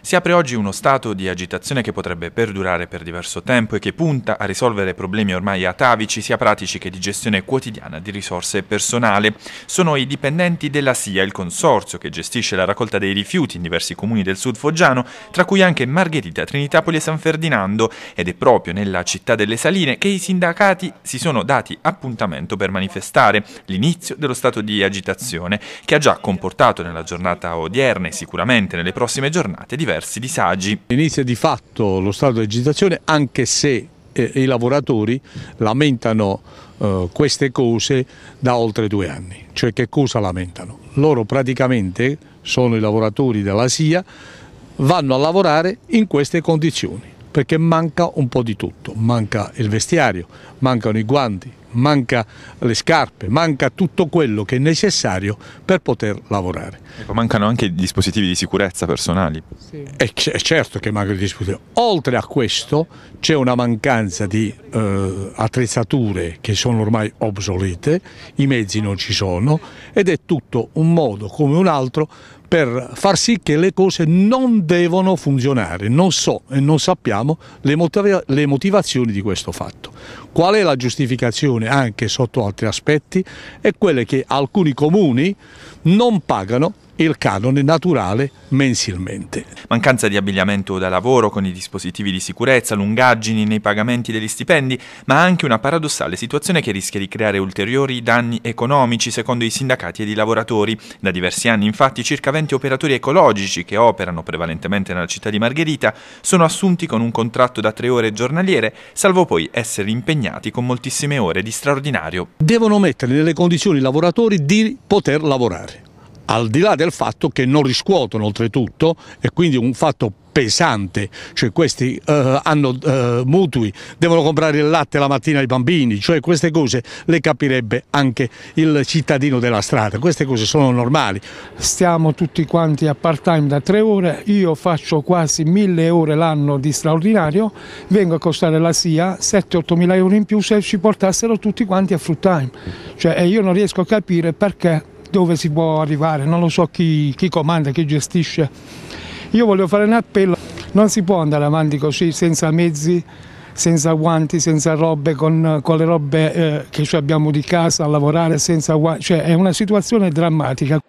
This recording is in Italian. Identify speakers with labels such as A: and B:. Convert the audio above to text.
A: Si apre oggi uno stato di agitazione che potrebbe perdurare per diverso tempo e che punta a risolvere problemi ormai atavici sia pratici che di gestione quotidiana di risorse personale. Sono i dipendenti della SIA, il consorzio che gestisce la raccolta dei rifiuti in diversi comuni del sud foggiano, tra cui anche Margherita, Trinitapoli e San Ferdinando, ed è proprio nella città delle Saline che i sindacati si sono dati appuntamento per manifestare l'inizio dello stato di agitazione che ha già comportato nella giornata odierna e sicuramente nelle prossime giornate diversi diversi disagi. Inizia di fatto
B: lo stato di agitazione anche se eh, i lavoratori lamentano eh, queste cose da oltre due anni. Cioè che cosa lamentano? Loro praticamente sono i lavoratori della SIA, vanno a lavorare in queste condizioni perché manca un po' di tutto, manca il vestiario, mancano i guanti, manca le scarpe, manca tutto quello che è necessario per poter lavorare.
A: Ecco, mancano anche i dispositivi di sicurezza personali. Sì.
B: È, certo che mancano i dispositivi. Oltre a questo c'è una mancanza di eh, attrezzature che sono ormai obsolete, i mezzi non ci sono ed è tutto un modo come un altro per far sì che le cose non devono funzionare. Non so e non sappiamo le, motiva le motivazioni di questo fatto. Qual è la giustificazione? anche sotto altri aspetti,
A: è quella che alcuni comuni non pagano il canone naturale mensilmente. Mancanza di abbigliamento da lavoro con i dispositivi di sicurezza, lungaggini nei pagamenti degli stipendi, ma anche una paradossale situazione che rischia di creare ulteriori danni economici secondo i sindacati ed i lavoratori. Da diversi anni infatti circa 20 operatori ecologici che operano prevalentemente nella città di Margherita sono assunti con un contratto da tre ore giornaliere, salvo poi essere impegnati con moltissime ore di straordinario. Devono mettere nelle condizioni i lavoratori di poter lavorare al di là del fatto che non riscuotono
B: oltretutto e quindi un fatto pesante, cioè questi eh, hanno eh, mutui, devono comprare il latte la mattina ai bambini, cioè queste cose le capirebbe anche il cittadino della strada, queste cose sono normali.
C: Stiamo tutti quanti a part time da tre ore, io faccio quasi mille ore l'anno di straordinario, vengo a costare la SIA 7-8 mila euro in più se ci portassero tutti quanti a full time, cioè io non riesco a capire perché dove si può arrivare, non lo so chi, chi comanda, chi gestisce. Io voglio fare un appello, non si può andare avanti così senza mezzi, senza guanti, senza robe, con, con le robe eh, che abbiamo di casa a lavorare, senza guanti, cioè è una situazione drammatica.